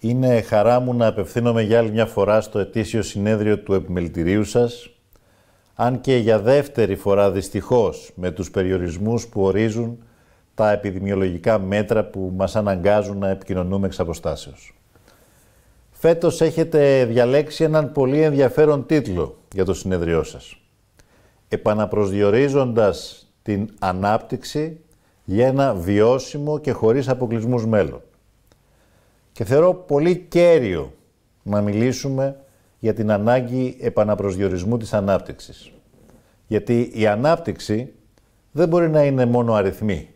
Είναι χαρά μου να απευθύνομαι για άλλη μια φορά στο ετήσιο συνέδριο του επιμελητηρίου σας, αν και για δεύτερη φορά δυστυχώς με τους περιορισμούς που ορίζουν τα επιδημιολογικά μέτρα που μας αναγκάζουν να επικοινωνούμε εξ αποστάσεως. Φέτος έχετε διαλέξει έναν πολύ ενδιαφέρον τίτλο για το συνέδριό σας. Επαναπροσδιορίζοντας την ανάπτυξη για ένα βιώσιμο και χωρίς αποκλεισμούς μέλλον. Και θεωρώ πολύ κέριο να μιλήσουμε για την ανάγκη επαναπροσδιορισμού της ανάπτυξης. Γιατί η ανάπτυξη δεν μπορεί να είναι μόνο αριθμή.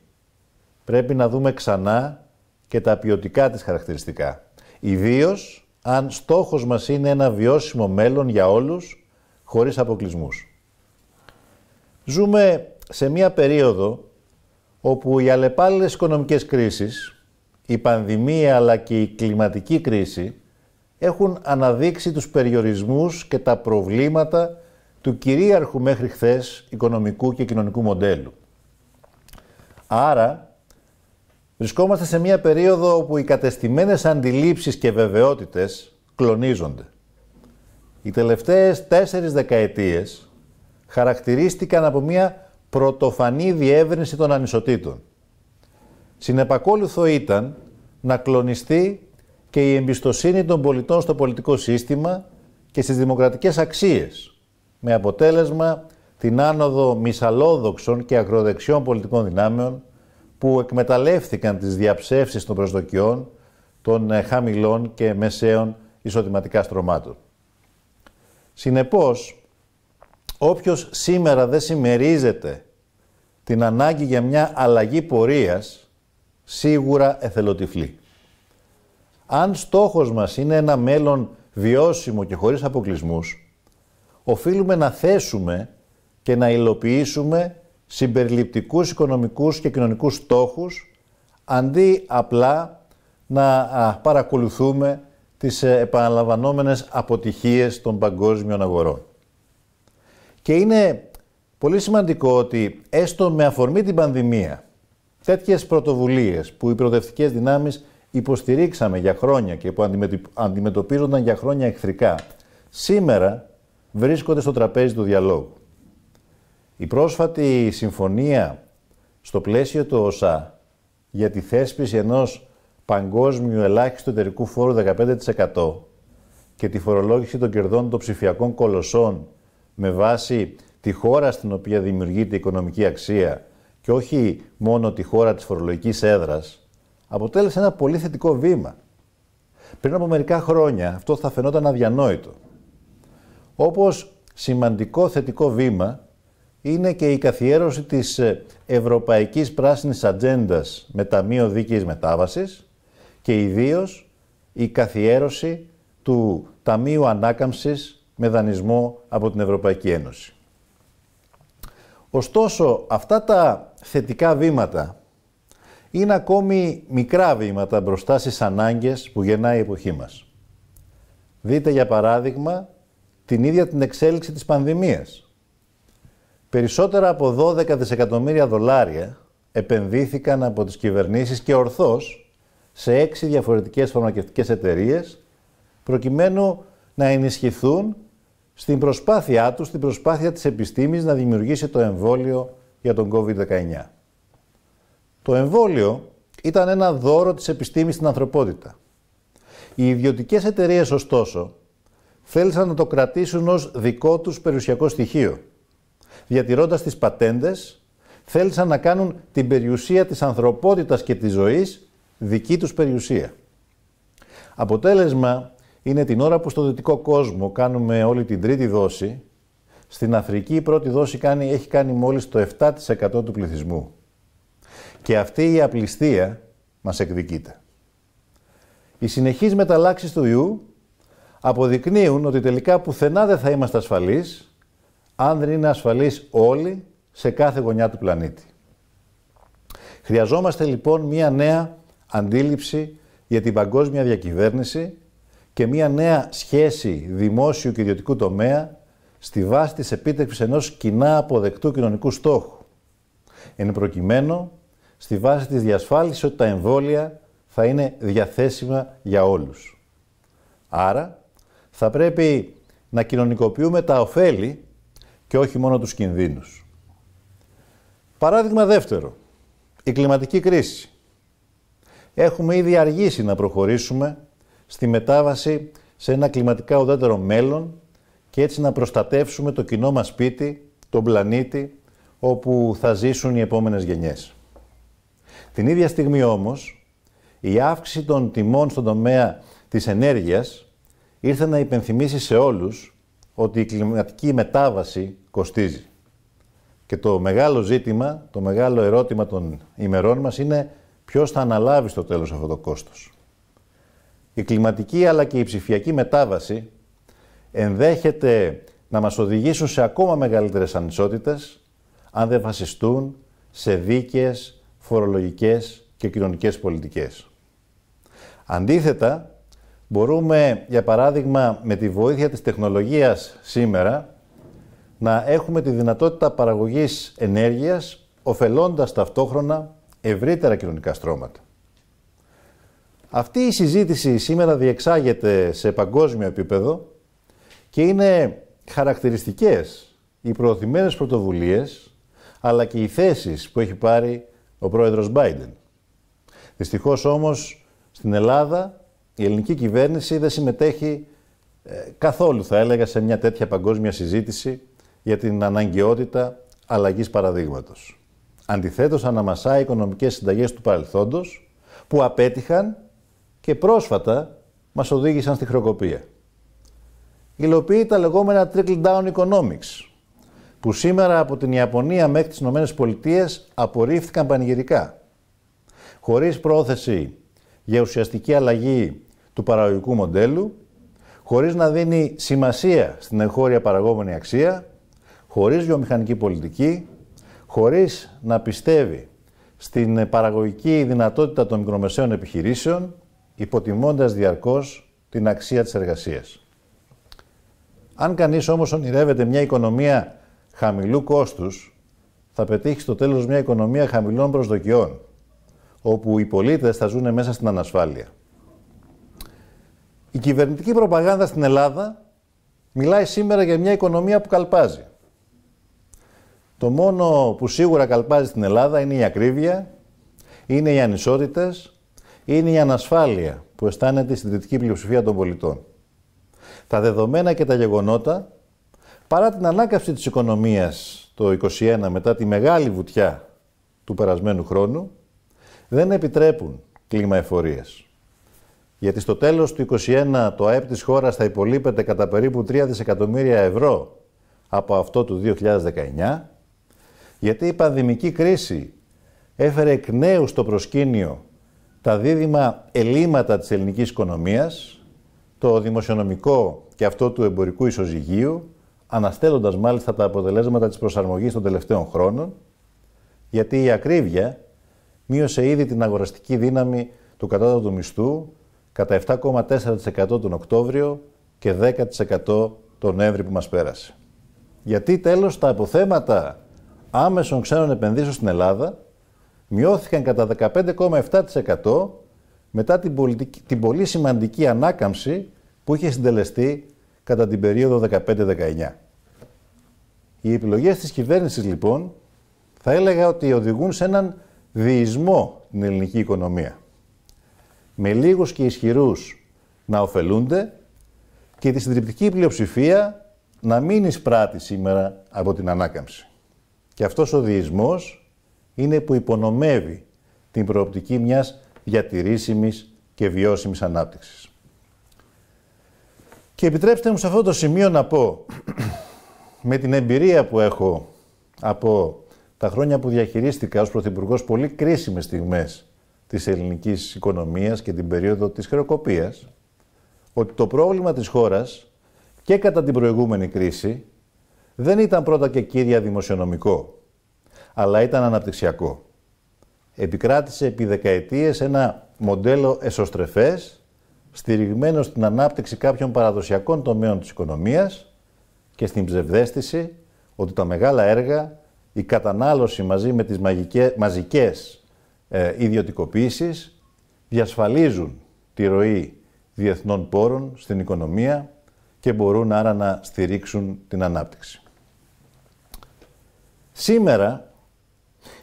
Πρέπει να δούμε ξανά και τα ποιοτικά της χαρακτηριστικά. Ιδίως αν στόχος μας είναι ένα βιώσιμο μέλλον για όλους, χωρίς αποκλεισμούς. Ζούμε σε μία περίοδο όπου οι αλλεπάλληλες οικονομικές κρίσεις η πανδημία αλλά και η κλιματική κρίση έχουν αναδείξει τους περιορισμούς και τα προβλήματα του κυρίαρχου μέχρι χθες οικονομικού και κοινωνικού μοντέλου. Άρα, βρισκόμαστε σε μια περίοδο όπου οι κατεστημένες αντιλήψεις και βεβαιότητες κλονίζονται. Οι τελευταίες τέσσερις δεκαετίες χαρακτηρίστηκαν από μια πρωτοφανή διεύρυνση των ανισοτήτων Συνεπακόλουθο ήταν να κλονιστεί και η εμπιστοσύνη των πολιτών στο πολιτικό σύστημα και στις δημοκρατικές αξίες, με αποτέλεσμα την άνοδο μισαλόδοξων και ακροδεξιών πολιτικών δυνάμεων που εκμεταλλεύτηκαν τις διαψεύσεις των προσδοκιών των ε, χαμηλών και μεσαίων ισοτιματικά στρωμάτων. Συνεπώς, όποιος σήμερα δεν συμμερίζεται την ανάγκη για μια αλλαγή πορείας σίγουρα εθελοτυφλή. Αν στόχος μας είναι ένα μέλλον βιώσιμο και χωρίς αποκλεισμούς, οφείλουμε να θέσουμε και να υλοποιήσουμε συμπεριληπτικούς οικονομικούς και κοινωνικούς στόχους, αντί απλά να παρακολουθούμε τις ε, επαναλαμβανόμενες αποτυχίες των παγκόσμιων αγορών. Και είναι πολύ σημαντικό ότι έστω με αφορμή την πανδημία Τέτοιες πρωτοβουλίες που οι προοδευτικές δυνάμεις υποστηρίξαμε για χρόνια και που αντιμετωπίζονταν για χρόνια εχθρικά, σήμερα βρίσκονται στο τραπέζι του διαλόγου. Η πρόσφατη συμφωνία στο πλαίσιο του ΟΣΑ για τη θέσπιση ενός παγκόσμιου ελάχιστου εταιρικού φόρου 15% και τη φορολόγηση των κερδών των ψηφιακών κολοσσών με βάση τη χώρα στην οποία δημιουργείται η οικονομική αξία και όχι μόνο τη χώρα της φορολογικής έδρας, αποτέλεσε ένα πολύ θετικό βήμα. Πριν από μερικά χρόνια αυτό θα φαινόταν αδιανόητο. Όπως σημαντικό θετικό βήμα είναι και η καθιέρωση της ε, Ευρωπαϊκής Πράσινης Ατζέντας με Ταμείο Δίκαιης Μετάβασης και ιδίως η καθιέρωση του Ταμείου Ανάκαμψης με δανεισμό από την Ευρωπαϊκή Ένωση. Ωστόσο, αυτά τα θετικά βήματα. Είναι ακόμη μικρά βήματα μπροστά στις ανάγκες που γεννάει η εποχή μας. Δείτε για παράδειγμα την ίδια την εξέλιξη της πανδημίας. Περισσότερα από 12 δισεκατομμύρια δολάρια επενδύθηκαν από τις κυβερνήσεις και ορθώς σε έξι διαφορετικές φαρμακευτικές εταιρείες προκειμένου να ενισχυθούν στην προσπάθειά τους, στην προσπάθεια της επιστήμης να δημιουργήσει το εμβόλιο για τον COVID-19. Το εμβόλιο ήταν ένα δώρο της επιστήμης στην ανθρωπότητα. Οι ιδιωτικές εταιρείες, ωστόσο, θέλησαν να το κρατήσουν ως δικό τους περιουσιακό στοιχείο. Διατηρώντας τις πατέντες, θέλησαν να κάνουν την περιουσία της ανθρωπότητας και της ζωής δική τους περιουσία. Αποτέλεσμα είναι την ώρα που στο δυτικό κόσμο κάνουμε όλη την τρίτη δόση, στην Αφρική η πρώτη δόση κάνει, έχει κάνει μόλις το 7% του πληθυσμού. Και αυτή η απληστία μας εκδικείται. Οι συνεχείς μεταλλάξεις του ιού αποδεικνύουν ότι τελικά πουθενά δεν θα είμαστε ασφαλείς αν δεν είναι ασφαλείς όλοι σε κάθε γωνιά του πλανήτη. Χρειαζόμαστε λοιπόν μία νέα αντίληψη για την παγκόσμια διακυβέρνηση και μία νέα σχέση δημόσιου και ιδιωτικού τομέα στη βάση της επίτευξης ενός κοινά αποδεκτού κοινωνικού στόχου. Εν προκειμένου, στη βάση της διασφάλισης ότι τα εμβόλια θα είναι διαθέσιμα για όλους. Άρα, θα πρέπει να κοινωνικοποιούμε τα ωφέλη και όχι μόνο τους κινδύνους. Παράδειγμα δεύτερο, η κλιματική κρίση. Έχουμε ήδη αργήσει να προχωρήσουμε στη μετάβαση σε ένα κλιματικά οδέτερο μέλλον και έτσι να προστατεύσουμε το κοινό μας σπίτι, τον πλανήτη, όπου θα ζήσουν οι επόμενες γενιές. Την ίδια στιγμή όμως, η αύξηση των τιμών στον τομέα της ενέργειας ήρθε να υπενθυμίσει σε όλους ότι η κλιματική μετάβαση κοστίζει. Και το μεγάλο ζήτημα, το μεγάλο ερώτημα των ημερών μας είναι ποιος θα αναλάβει στο τέλος αυτό το κόστος. Η κλιματική αλλά και η ψηφιακή μετάβαση ενδέχεται να μας οδηγήσουν σε ακόμα μεγαλύτερες ανισότητες αν δεν βασιστούν σε δίκαιες, φορολογικές και κοινωνικές πολιτικές. Αντίθετα, μπορούμε, για παράδειγμα, με τη βοήθεια της τεχνολογίας σήμερα, να έχουμε τη δυνατότητα παραγωγής ενέργειας, ωφελώντας ταυτόχρονα ευρύτερα κοινωνικά στρώματα. Αυτή η συζήτηση σήμερα διεξάγεται σε παγκόσμιο επίπεδο και είναι χαρακτηριστικές οι προωθημένες πρωτοβουλίες, αλλά και οι θέσεις που έχει πάρει ο πρόεδρος Μπάιντεν. Δυστυχώς όμως στην Ελλάδα η ελληνική κυβέρνηση δεν συμμετέχει ε, καθόλου θα έλεγα σε μια τέτοια παγκόσμια συζήτηση για την αναγκαιότητα αλλαγής παραδείγματος. Αντιθέτως αναμασάει οικονομικές συνταγές του παρελθόντος που απέτυχαν και πρόσφατα μας οδήγησαν στη χροκοπία υλοποιεί τα λεγόμενα trickle-down economics, που σήμερα από την Ιαπωνία μέχρι τις ΗΠΑ απορρίφθηκαν πανηγυρικά, χωρίς πρόθεση για ουσιαστική αλλαγή του παραγωγικού μοντέλου, χωρίς να δίνει σημασία στην εγχώρια παραγόμενη αξία, χωρίς βιομηχανική πολιτική, χωρίς να πιστεύει στην παραγωγική δυνατότητα των μικρομεσαίων επιχειρήσεων, υποτιμώντας διαρκώς την αξία της εργασίας. Αν κανείς όμως ονειρεύεται μια οικονομία χαμηλού κόστους, θα πετύχει στο τέλος μια οικονομία χαμηλών προσδοκιών, όπου οι πολίτες θα ζουν μέσα στην ανασφάλεια. Η κυβερνητική προπαγάνδα στην Ελλάδα μιλάει σήμερα για μια οικονομία που καλπάζει. Το μόνο που σίγουρα καλπάζει στην Ελλάδα είναι η ακρίβεια, είναι οι ανισότητες, είναι η ανασφάλεια που αισθάνεται στη δυτική πλειοψηφία των πολιτών τα δεδομένα και τα γεγονότα, παρά την ανάκαυση της οικονομίας το 2021 μετά τη μεγάλη βουτιά του περασμένου χρόνου, δεν επιτρέπουν κλίμα εφορίας. Γιατί στο τέλος του 2021 το ΑΕΠ της χώρας θα υπολείπεται κατά περίπου 3 δισεκατομμύρια ευρώ από αυτό του 2019, γιατί η πανδημική κρίση έφερε εκ νέου στο προσκήνιο τα δίδυμα ελλείμματα της ελληνικής οικονομίας, το δημοσιονομικό και αυτό του εμπορικού ισοζυγίου, αναστέλλοντας μάλιστα τα αποτελέσματα της προσαρμογής των τελευταίων χρόνων, γιατί η ακρίβεια μείωσε ήδη την αγοραστική δύναμη του κατώτατου μισθού κατά 7,4% τον Οκτώβριο και 10% τον Νοέμβρη που μας πέρασε. Γιατί τέλος τα αποθέματα άμεσων ξένων επενδύσεων στην Ελλάδα μειώθηκαν κατά 15,7% μετά την, πολιτική, την πολύ σημαντική ανάκαμψη που είχε συντελεστεί κατά την περίοδο 15-19. Οι επιλογές της κυβέρνησης λοιπόν θα έλεγα ότι οδηγούν σε έναν διεισμό την ελληνική οικονομία. Με λίγους και ισχυρούς να ωφελούνται και τη συντριπτική πλειοψηφία να μην εισπράττει σήμερα από την ανάκαμψη. Και αυτός ο διεισμός είναι που υπονομεύει την προοπτική μιας διατηρήσιμης και βιώσιμης ανάπτυξης. Και επιτρέψτε μου σε αυτό το σημείο να πω, με την εμπειρία που έχω από τα χρόνια που διαχειρίστηκα ως Πρωθυπουργός πολύ κρίσιμες στιγμές της ελληνικής οικονομίας και την περίοδο της χρεοκοπίας, ότι το πρόβλημα της χώρας και κατά την προηγούμενη κρίση δεν ήταν πρώτα και κύρια δημοσιονομικό, αλλά ήταν αναπτυξιακό. Επικράτησε επί δεκαετίες ένα μοντέλο εσωστρεφές, στηριγμένο στην ανάπτυξη κάποιων παραδοσιακών τομέων της οικονομίας και στην ψευδέστηση ότι τα μεγάλα έργα, η κατανάλωση μαζί με τις μαγικές, μαζικές ε, ιδιωτικοποίησεις διασφαλίζουν τη ροή διεθνών πόρων στην οικονομία και μπορούν άρα να στηρίξουν την ανάπτυξη. Σήμερα,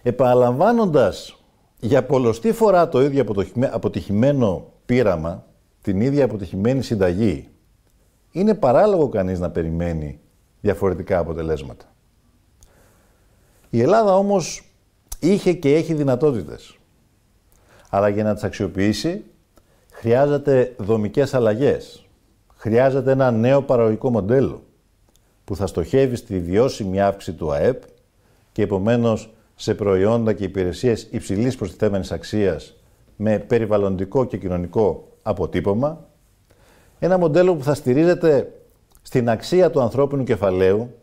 επαναλαμβάνοντας για πολλωστή φορά το ίδιο αποτυχημένο πείραμα την ίδια αποτυχημένη συνταγή, είναι παράλογο κανείς να περιμένει διαφορετικά αποτελέσματα. Η Ελλάδα όμως είχε και έχει δυνατότητες. Αλλά για να τις αξιοποιήσει χρειάζεται δομικές αλλαγές. Χρειάζεται ένα νέο παραγωγικό μοντέλο που θα στοχεύει στη βιώσιμη αύξηση του ΑΕΠ και επομένως σε προϊόντα και υπηρεσίες υψηλής προστιθέμενης αξίας με περιβαλλοντικό και κοινωνικό αποτύπωμα, ένα μοντέλο που θα στηρίζεται στην αξία του ανθρώπινου κεφαλαίου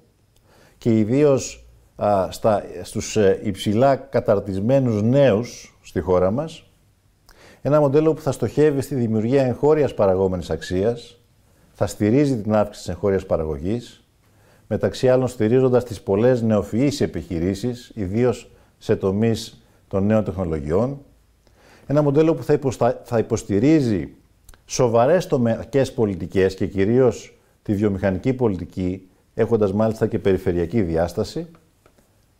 και ιδίως α, στα, στους ε, υψηλά καταρτισμένους νέους στη χώρα μας, ένα μοντέλο που θα στοχεύει στη δημιουργία εγχώριας παραγόμενης αξίας, θα στηρίζει την αύξηση της εγχώριας παραγωγής, μεταξύ άλλων στηρίζοντας τις πολλές νεοφυείς επιχειρήσεις, ιδίως σε τομείς των νέων τεχνολογιών, ένα μοντέλο που θα, υποστηρίζει σοβαρές τομεακές πολιτικές και κυρίως τη βιομηχανική πολιτική, έχοντας μάλιστα και περιφερειακή διάσταση.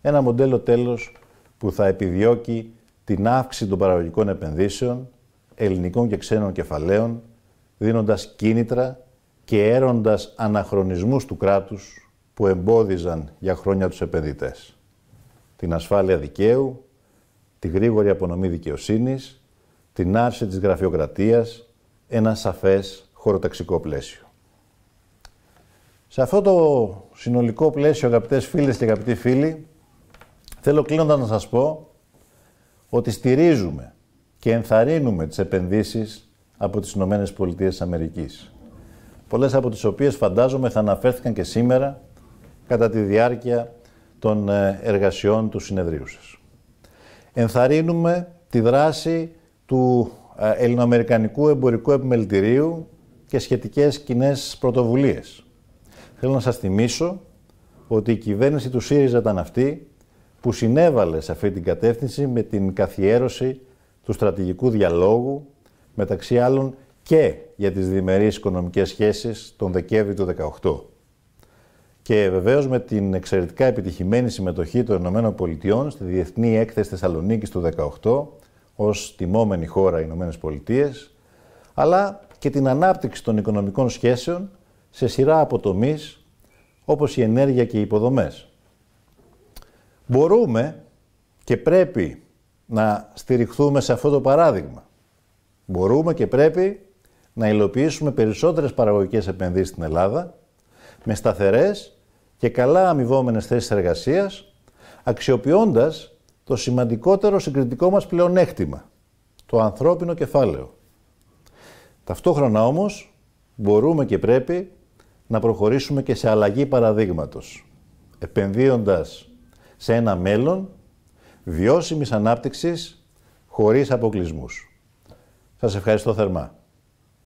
Ένα μοντέλο τέλος που θα επιδιώκει την αύξηση των παραγωγικών επενδύσεων, ελληνικών και ξένων κεφαλαίων, δίνοντας κίνητρα και έροντας αναχρονισμούς του κράτους που εμπόδιζαν για χρόνια τους επενδυτές. Την ασφάλεια δικαίου, τη γρήγορη απονομή δικαιοσύνης, την άρση της γραφειοκρατίας, ένα σαφές χωροταξικό πλαίσιο. Σε αυτό το συνολικό πλαίσιο, αγαπητές φίλες και αγαπητοί φίλοι, θέλω κλείνοντας να σας πω ότι στηρίζουμε και ενθαρρύνουμε τις επενδύσεις από τις ΗΠΑ, Πολιτείες Αμερικής. Πολλές από τις οποίες φαντάζομαι θα αναφέρθηκαν και σήμερα κατά τη διάρκεια των ε, εργασιών του συνεδρίου σας ενθαρρύνουμε τη δράση του ε, Ελληνοαμερικανικού Εμπορικού Επιμελητηρίου και σχετικές κοινές πρωτοβουλίες. Θέλω να σας θυμίσω ότι η κυβέρνηση του ΣΥΡΙΖΑ ήταν αυτή που συνέβαλε σε αυτή την κατεύθυνση με την καθιέρωση του στρατηγικού διαλόγου μεταξύ άλλων και για τις διμερείς οικονομικές σχέσεις τον Δεκέμβρη του 2018 και βεβαίως με την εξαιρετικά επιτυχημένη συμμετοχή των ΗΠΑ στη Διεθνή Έκθεση Θεσσαλονίκης του 2018, ως τιμόμενη χώρα ΗΠΑ, αλλά και την ανάπτυξη των οικονομικών σχέσεων σε σειρά από τομεί όπως η ενέργεια και οι υποδομές. Μπορούμε και πρέπει να στηριχθούμε σε αυτό το παράδειγμα. Μπορούμε και πρέπει να υλοποιήσουμε περισσότερες παραγωγικές επενδύσεις στην Ελλάδα με σταθερές και καλά αμοιβόμενες θέσεις εργασίας, αξιοποιώντας το σημαντικότερο συγκριτικό μας πλεονέκτημα, το ανθρώπινο κεφάλαιο. Ταυτόχρονα όμως μπορούμε και πρέπει να προχωρήσουμε και σε αλλαγή παραδείγματος, επενδύοντας σε ένα μέλλον βιώσιμης ανάπτυξης χωρίς αποκλεισμούς. Σας ευχαριστώ θερμά.